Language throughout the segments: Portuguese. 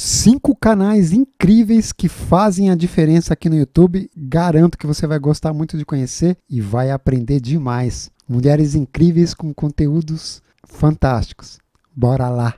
cinco canais incríveis que fazem a diferença aqui no YouTube. Garanto que você vai gostar muito de conhecer e vai aprender demais. Mulheres incríveis com conteúdos fantásticos. Bora lá!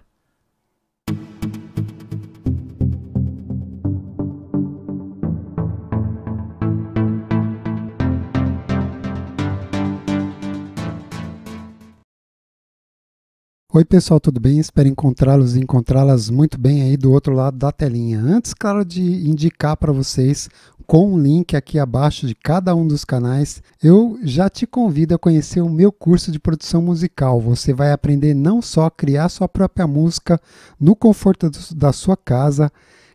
Oi, pessoal, tudo bem? Espero encontrá-los e encontrá-las muito bem aí do outro lado da telinha. Antes, claro, de indicar para vocês com um link aqui abaixo de cada um dos canais, eu já te convido a conhecer o meu curso de produção musical. Você vai aprender não só a criar sua própria música no conforto da sua casa,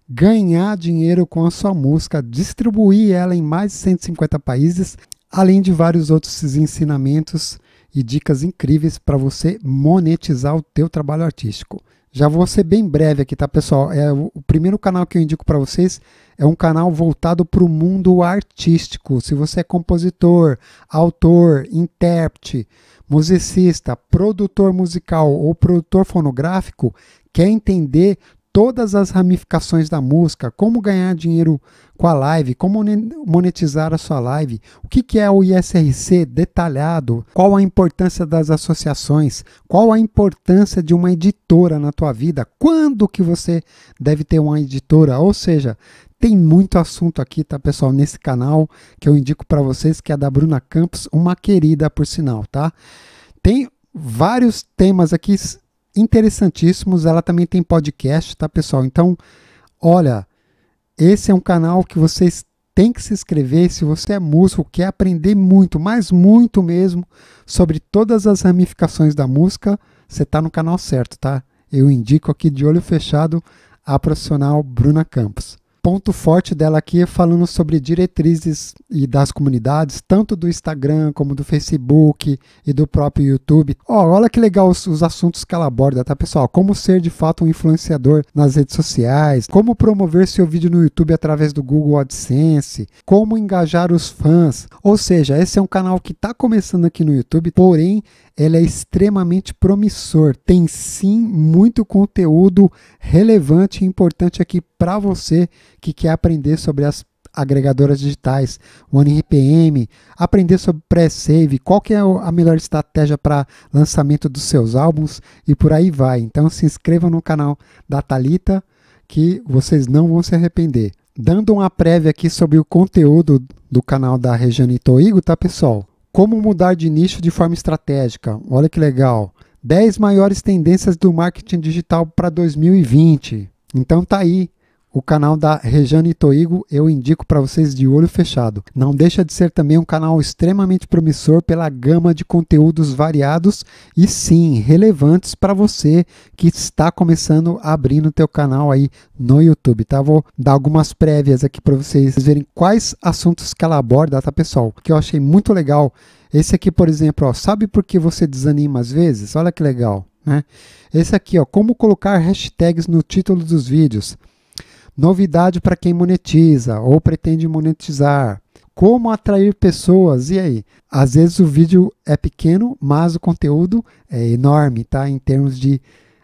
ganhar dinheiro com a sua música, distribuir ela em mais de 150 países, além de vários outros ensinamentos e dicas incríveis para você monetizar o teu trabalho artístico. Já vou ser bem breve aqui, tá, pessoal? É o primeiro canal que eu indico para vocês é um canal voltado para o mundo artístico. Se você é compositor, autor, intérprete, musicista, produtor musical ou produtor fonográfico, quer entender todas as ramificações da música, como ganhar dinheiro com a live, como monetizar a sua live, o que é o ISRC detalhado, qual a importância das associações, qual a importância de uma editora na tua vida, quando que você deve ter uma editora, ou seja, tem muito assunto aqui, tá, pessoal, nesse canal que eu indico para vocês, que é da Bruna Campos, uma querida por sinal, tá? Tem vários temas aqui interessantíssimos. Ela também tem podcast, tá, pessoal? Então, olha, esse é um canal que vocês têm que se inscrever se você é músico, quer aprender muito, mas muito mesmo, sobre todas as ramificações da música, você está no canal certo, tá? Eu indico aqui de olho fechado a profissional Bruna Campos ponto forte dela aqui falando sobre diretrizes e das comunidades, tanto do Instagram como do Facebook e do próprio YouTube. Oh, olha que legal os, os assuntos que ela aborda, tá pessoal? Como ser de fato um influenciador nas redes sociais, como promover seu vídeo no YouTube através do Google AdSense, como engajar os fãs. Ou seja, esse é um canal que está começando aqui no YouTube, porém ele é extremamente promissor. Tem sim muito conteúdo relevante e importante aqui para você que quer aprender sobre as agregadoras digitais, o NRPM, aprender sobre pré-save, qual que é a melhor estratégia para lançamento dos seus álbuns e por aí vai. Então se inscreva no canal da Talita que vocês não vão se arrepender. Dando uma prévia aqui sobre o conteúdo do canal da Regiane Toigo, tá pessoal? Como mudar de nicho de forma estratégica. Olha que legal. 10 maiores tendências do marketing digital para 2020. Então tá aí o canal da Rejane Toigo eu indico para vocês de olho fechado. Não deixa de ser também um canal extremamente promissor pela gama de conteúdos variados e sim relevantes para você que está começando a abrir no teu canal aí no YouTube, tá? Vou dar algumas prévias aqui para vocês verem quais assuntos que ela aborda, tá, pessoal? Que eu achei muito legal. Esse aqui, por exemplo, ó, sabe por que você desanima às vezes? Olha que legal, né? Esse aqui, ó, como colocar hashtags no título dos vídeos. Novidade para quem monetiza ou pretende monetizar. Como atrair pessoas? E aí? Às vezes o vídeo é pequeno, mas o conteúdo é enorme, tá? Em termos de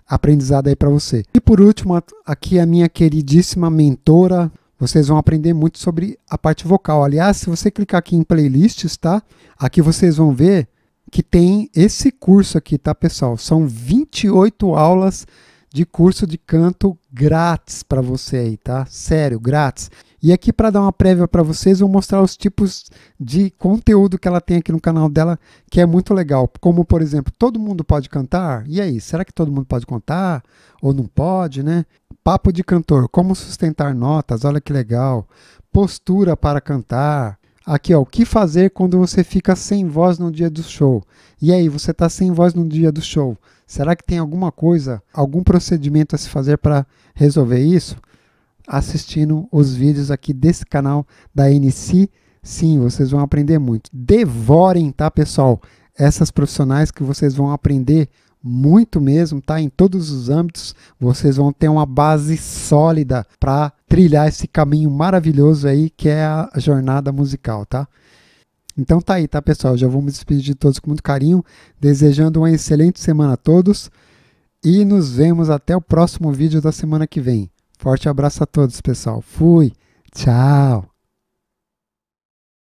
aprendizado aí para você. E por último, aqui a minha queridíssima mentora, vocês vão aprender muito sobre a parte vocal. Aliás, se você clicar aqui em playlists, tá? Aqui vocês vão ver que tem esse curso aqui, tá, pessoal? São 28 aulas de curso de canto grátis para você aí, tá? Sério, grátis. E aqui para dar uma prévia para vocês, vou mostrar os tipos de conteúdo que ela tem aqui no canal dela, que é muito legal. Como, por exemplo, todo mundo pode cantar? E aí, será que todo mundo pode cantar ou não pode, né? Papo de cantor, como sustentar notas, olha que legal. Postura para cantar, Aqui, ó, o que fazer quando você fica sem voz no dia do show? E aí, você está sem voz no dia do show? Será que tem alguma coisa, algum procedimento a se fazer para resolver isso? Assistindo os vídeos aqui desse canal da NC, sim, vocês vão aprender muito. Devorem, tá, pessoal? Essas profissionais que vocês vão aprender muito mesmo, tá? Em todos os âmbitos, vocês vão ter uma base sólida para trilhar esse caminho maravilhoso aí que é a jornada musical, tá? Então tá aí, tá pessoal? Já vou me despedir de todos com muito carinho, desejando uma excelente semana a todos e nos vemos até o próximo vídeo da semana que vem. Forte abraço a todos, pessoal. Fui. Tchau.